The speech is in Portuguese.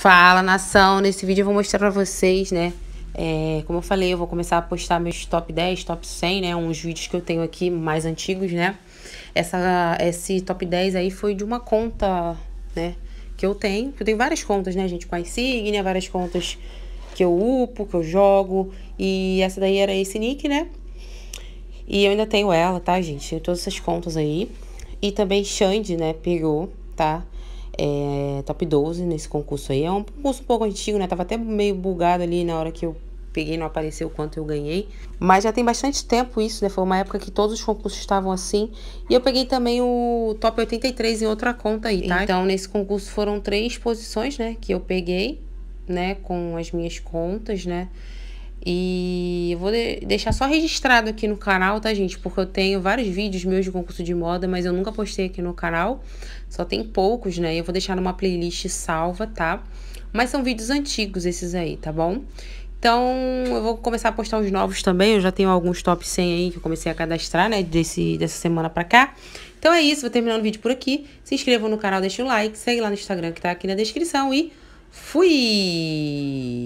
Fala nação, nesse vídeo eu vou mostrar pra vocês, né, é, como eu falei, eu vou começar a postar meus top 10, top 100, né, uns vídeos que eu tenho aqui mais antigos, né. Essa, esse top 10 aí foi de uma conta, né, que eu tenho, eu tenho várias contas, né, gente, com a insígnia, várias contas que eu upo, que eu jogo, e essa daí era esse nick, né. E eu ainda tenho ela, tá, gente, tenho todas essas contas aí. E também Xande, né, pegou, Tá é, top 12 nesse concurso aí. É um concurso um pouco antigo, né? Tava até meio bugado ali na hora que eu peguei, não apareceu quanto eu ganhei. Mas já tem bastante tempo isso, né? Foi uma época que todos os concursos estavam assim. E eu peguei também o top 83 em outra conta aí, tá? Então, nesse concurso foram três posições, né? Que eu peguei, né? Com as minhas contas, né? E eu vou de deixar só registrado aqui no canal, tá, gente? Porque eu tenho vários vídeos meus de concurso de moda, mas eu nunca postei aqui no canal. Só tem poucos, né? Eu vou deixar numa playlist salva, tá? Mas são vídeos antigos esses aí, tá bom? Então, eu vou começar a postar os novos também. Eu já tenho alguns top 100 aí que eu comecei a cadastrar, né? Desse, dessa semana pra cá. Então é isso, vou terminando o vídeo por aqui. Se inscrevam no canal, deixem o like, segue lá no Instagram que tá aqui na descrição e fui!